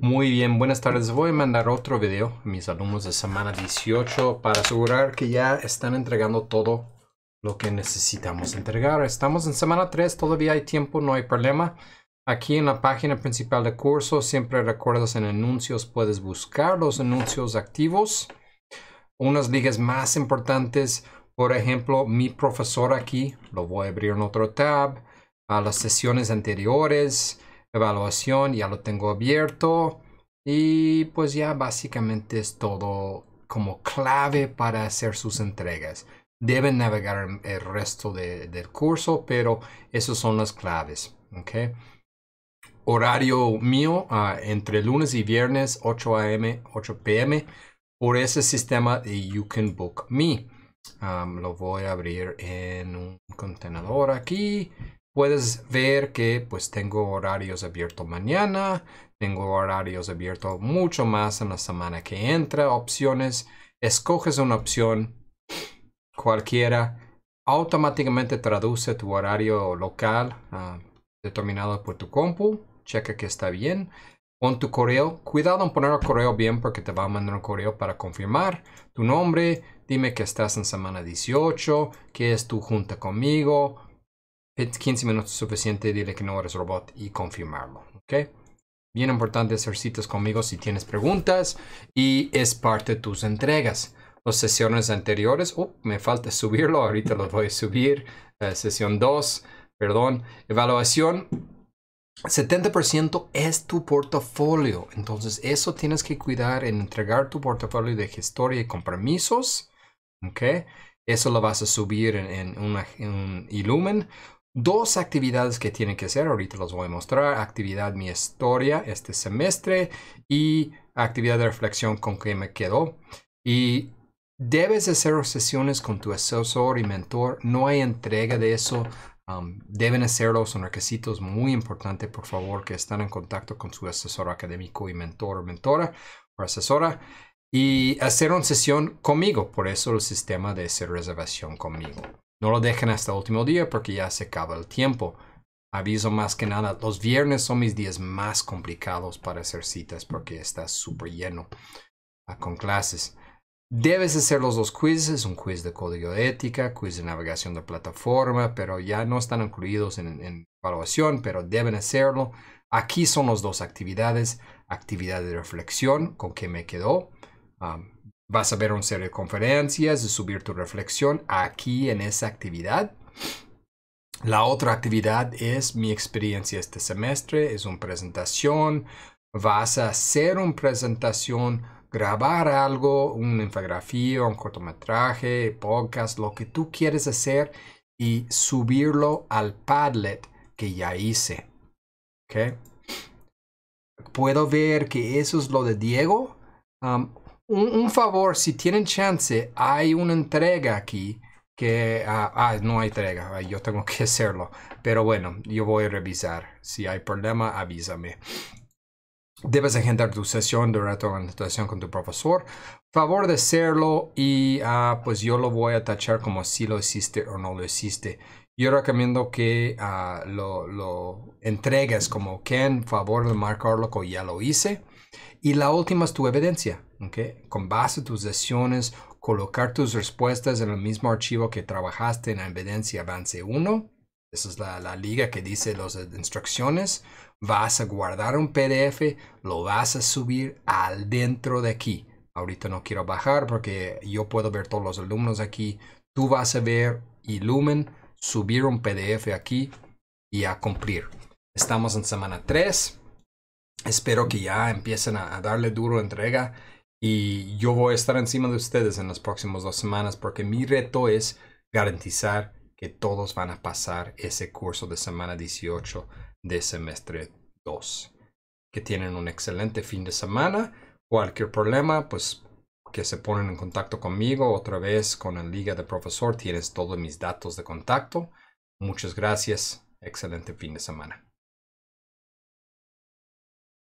Muy bien, buenas tardes. Voy a mandar otro video a mis alumnos de semana 18 para asegurar que ya están entregando todo lo que necesitamos entregar. Estamos en semana 3, todavía hay tiempo, no hay problema. Aquí en la página principal de curso, siempre recuerdas en anuncios, puedes buscar los anuncios activos. Unas ligas más importantes, por ejemplo, mi profesor aquí, lo voy a abrir en otro tab, a las sesiones anteriores, evaluación, ya lo tengo abierto. Y pues ya básicamente es todo como clave para hacer sus entregas. Deben navegar el resto de, del curso, pero esas son las claves. ¿okay? Horario mío ah, entre lunes y viernes 8 a.m. 8 p.m. por ese sistema de You Can Book Me. Ah, lo voy a abrir en un contenedor aquí puedes ver que pues tengo horarios abiertos mañana, tengo horarios abiertos mucho más en la semana que entra, opciones, escoges una opción cualquiera, automáticamente traduce tu horario local ah, determinado por tu compu, checa que está bien, pon tu correo, cuidado en poner el correo bien porque te va a mandar un correo para confirmar tu nombre, dime que estás en semana 18, que es tu junta conmigo, 15 minutos suficiente, dile que no eres robot y confirmarlo. ¿Ok? Bien importante hacer citas conmigo si tienes preguntas y es parte de tus entregas. Las sesiones anteriores, uh, me falta subirlo, ahorita lo voy a subir. Eh, sesión 2, perdón, evaluación. 70% es tu portafolio, entonces eso tienes que cuidar en entregar tu portafolio de historia y compromisos. ¿ok? Eso lo vas a subir en, una, en un Illumen dos actividades que tienen que hacer. Ahorita los voy a mostrar. Actividad mi historia este semestre y actividad de reflexión con que me quedo. Y debes hacer sesiones con tu asesor y mentor. No hay entrega de eso. Um, deben hacerlo, son requisitos muy importantes, por favor, que estén en contacto con su asesor académico y mentor o mentora o asesora y hacer una sesión conmigo. Por eso el sistema de hacer reservación conmigo. No lo dejen hasta el último día porque ya se acaba el tiempo. Aviso más que nada, los viernes son mis días más complicados para hacer citas porque está súper lleno ah, con clases. Debes hacer los dos quizzes, un quiz de código de ética, quiz de navegación de plataforma, pero ya no están incluidos en, evaluación, pero deben hacerlo. Aquí son las dos actividades, actividad de reflexión con que me quedó. Vas a ver un serie de conferencias, y subir tu reflexión aquí en esa actividad. La otra actividad es mi experiencia este semestre, es una presentación. Vas a hacer una presentación, grabar algo, una infografía, un cortometraje, podcast, lo que tú quieres hacer y subirlo al Padlet que ya hice. ¿Okay? Puedo ver que eso es lo de Diego. Um, un, favor, si tienen chance, hay una entrega aquí que... ah, ah no hay entrega, yo tengo que hacerlo. Pero bueno, yo voy a revisar. Si hay problema, avísame. Debes agendar tu sesión durante la situación con tu profesor. Favor de hacerlo y ah, pues yo lo voy a tachar como si lo hiciste o no lo hiciste. Yo recomiendo que ah, lo, lo, entregues como Ken, favor de marcarlo que ya lo hice. Y la última es tu evidencia. Con base a tus sesiones, colocar tus respuestas en el mismo archivo que trabajaste en evidencia avance 1. Esa es la, liga que dice las instrucciones. Vas a guardar un PDF, lo vas a subir al dentro de aquí. Ahorita no quiero bajar porque yo puedo ver todos los alumnos aquí. Tú vas a ver Illumen, subir un PDF aquí y a cumplir. Estamos en semana 3. Espero que ya empiecen a darle duro entrega y yo voy a estar encima de ustedes en las próximas dos semanas porque mi reto es garantizar que todos van a pasar ese curso de semana 18 de semestre 2. Que tienen un excelente fin de semana. Cualquier problema, pues que se ponen en contacto conmigo otra vez con la Liga de Profesor. Tienes todos mis datos de contacto. Muchas gracias. Excelente fin de semana.